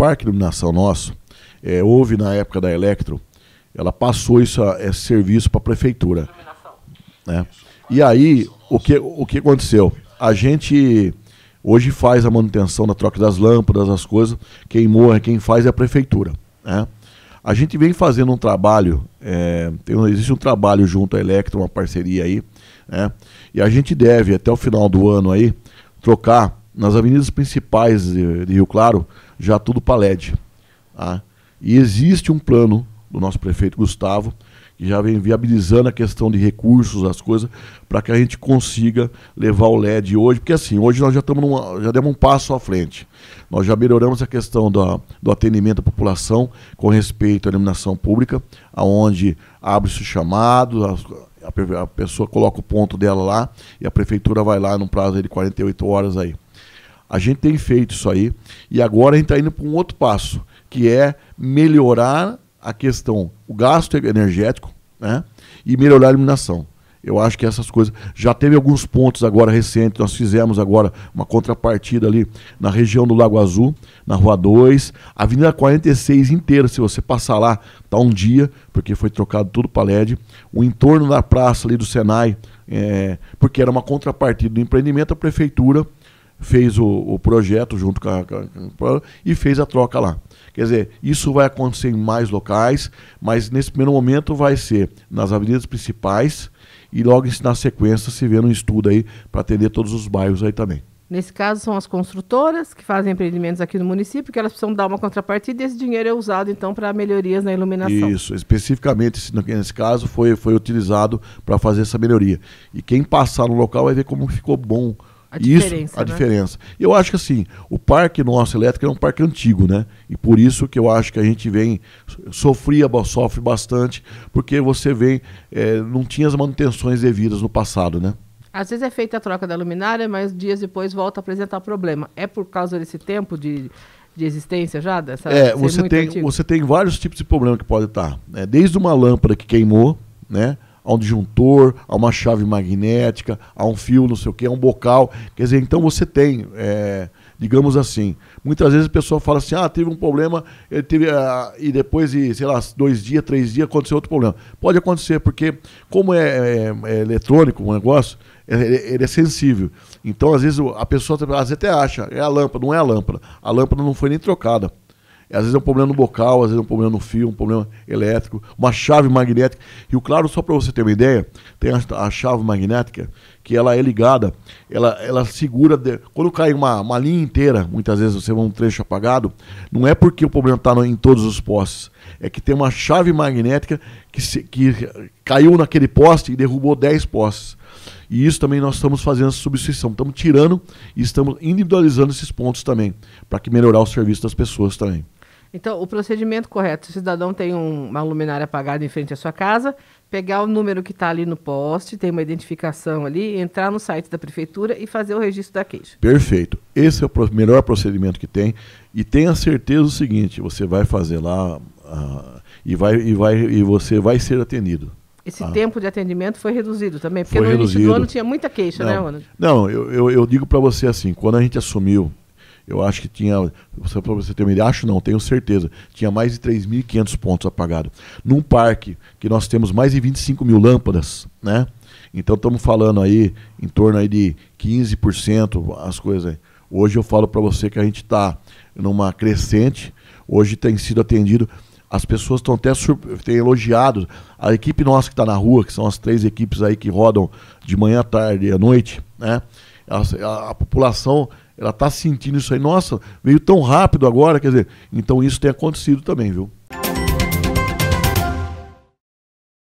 parque de iluminação nosso, é, houve na época da Electro, ela passou isso, esse serviço para a prefeitura. Né? E aí, o que, o que aconteceu? A gente hoje faz a manutenção da troca das lâmpadas, as coisas, quem morre, quem faz é a prefeitura. Né? A gente vem fazendo um trabalho, é, tem, existe um trabalho junto à Electro, uma parceria aí, né? e a gente deve, até o final do ano aí, trocar nas avenidas principais de, de Rio Claro, já tudo para LED. Tá? E existe um plano do nosso prefeito Gustavo, que já vem viabilizando a questão de recursos, as coisas, para que a gente consiga levar o LED hoje, porque assim, hoje nós já estamos já demos um passo à frente. Nós já melhoramos a questão do, do atendimento à população com respeito à iluminação pública, aonde abre-se o chamado, a, a pessoa coloca o ponto dela lá e a prefeitura vai lá num prazo de 48 horas aí. A gente tem feito isso aí e agora a gente está indo para um outro passo, que é melhorar a questão, o gasto energético né, e melhorar a iluminação. Eu acho que essas coisas. Já teve alguns pontos agora recentes, nós fizemos agora uma contrapartida ali na região do Lago Azul, na Rua 2, Avenida 46 inteira. Se você passar lá, está um dia, porque foi trocado tudo para LED. O entorno da praça ali do Senai, é, porque era uma contrapartida do empreendimento, a prefeitura fez o, o projeto junto com a, com, a, com a, e fez a troca lá. Quer dizer, isso vai acontecer em mais locais, mas nesse primeiro momento vai ser nas avenidas principais e logo na sequência se vê um estudo aí para atender todos os bairros aí também. Nesse caso, são as construtoras que fazem empreendimentos aqui no município, que elas precisam dar uma contrapartida e esse dinheiro é usado, então, para melhorias na iluminação. Isso, especificamente nesse caso, foi, foi utilizado para fazer essa melhoria. E quem passar no local vai ver como ficou bom a diferença, isso, a né? diferença. Eu acho que assim, o parque nosso elétrico é um parque antigo, né? E por isso que eu acho que a gente vem, sofria, sofre bastante, porque você vem, é, não tinha as manutenções devidas no passado, né? Às vezes é feita a troca da luminária, mas dias depois volta a apresentar problema. É por causa desse tempo de, de existência já? Dessa, é, você tem, você tem vários tipos de problema que pode estar. Né? Desde uma lâmpada que queimou, né? a um disjuntor, a uma chave magnética, a um fio, não sei o que, a um bocal. Quer dizer, então você tem, é, digamos assim, muitas vezes a pessoa fala assim, ah, teve um problema, ele teve, ah, e depois de, sei lá, dois dias, três dias, aconteceu outro problema. Pode acontecer, porque como é, é, é eletrônico o um negócio, é, ele é sensível. Então, às vezes, a pessoa às vezes até acha, é a lâmpada, não é a lâmpada. A lâmpada não foi nem trocada. Às vezes é um problema no bocal, às vezes é um problema no fio, um problema elétrico, uma chave magnética. E o claro, só para você ter uma ideia, tem a, a, chave magnética que ela é ligada, ela, ela segura. De, quando cai uma, uma linha inteira, muitas vezes você vê um trecho apagado, não é porque o problema está em todos os postes, é que tem uma chave magnética que, se, que caiu naquele poste e derrubou 10 postes. E isso também nós estamos fazendo essa substituição. Estamos tirando e estamos individualizando esses pontos também, para que melhorar o serviço das pessoas também. Então, o procedimento correto, o cidadão tem um, uma luminária apagada em frente à sua casa, pegar o número que está ali no poste, tem uma identificação ali, entrar no site da prefeitura e fazer o registro da queixa. Perfeito. Esse é o melhor procedimento que tem. E tenha certeza do seguinte, você vai fazer lá uh, e, vai, e, vai, e você vai ser atendido. Esse ah. tempo de atendimento foi reduzido também, porque foi no reduzido. início do ano tinha muita queixa, né, não, né, Ronald? Não, eu, eu, eu digo para você assim, quando a gente assumiu eu acho que tinha, para você ter uma ideia, acho não, tenho certeza, tinha mais de 3.500 pontos apagados. Num parque que nós temos mais de 25 mil lâmpadas, né? Então estamos falando aí em torno aí de 15% as coisas. Hoje eu falo para você que a gente está numa crescente, hoje tem sido atendido as pessoas estão até têm elogiado a equipe nossa que está na rua, que são as três equipes aí que rodam de manhã, à tarde e à noite, né? A, a, a população ela está sentindo isso aí. Nossa, veio tão rápido agora, quer dizer. Então isso tem acontecido também, viu?